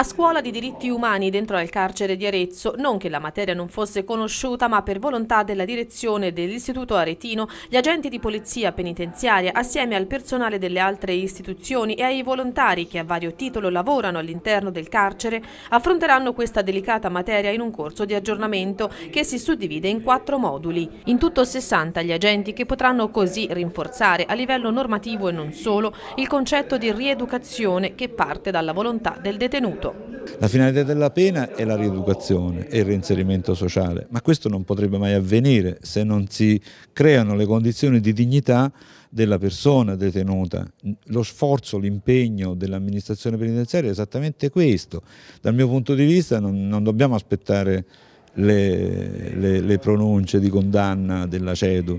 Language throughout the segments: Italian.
A scuola di diritti umani dentro al carcere di Arezzo, non che la materia non fosse conosciuta, ma per volontà della direzione dell'Istituto Aretino, gli agenti di polizia penitenziaria, assieme al personale delle altre istituzioni e ai volontari che a vario titolo lavorano all'interno del carcere, affronteranno questa delicata materia in un corso di aggiornamento che si suddivide in quattro moduli. In tutto 60 gli agenti che potranno così rinforzare a livello normativo e non solo il concetto di rieducazione che parte dalla volontà del detenuto tutto. Certo. La finalità della pena è la rieducazione e il reinserimento sociale, ma questo non potrebbe mai avvenire se non si creano le condizioni di dignità della persona detenuta. Lo sforzo, l'impegno dell'amministrazione penitenziaria è esattamente questo. Dal mio punto di vista non, non dobbiamo aspettare le, le, le, pronunce di condanna della CEDU.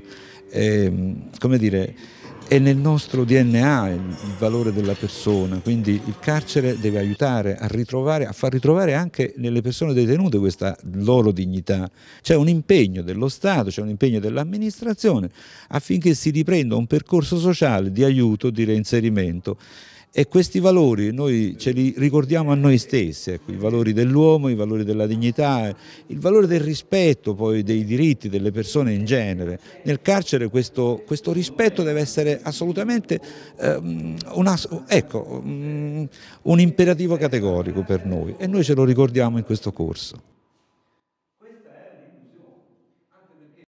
E, ehm, come dire, è nel nostro DNA il, il valore della persona, quindi il carcere deve aiutare a, ritrovare, a far ritrovare anche nelle persone detenute questa loro dignità. C'è un impegno dello Stato, c'è un impegno dell'amministrazione affinché si riprenda un percorso sociale di aiuto, di reinserimento. E questi valori noi ce li ricordiamo a noi stessi, ecco, i valori dell'uomo, i valori della dignità, eh, il valore del rispetto poi dei diritti delle persone in genere. Nel carcere questo, questo rispetto deve essere assolutamente um, una, ecco, mm, un imperativo categorico per noi e noi ce lo ricordiamo in questo corso.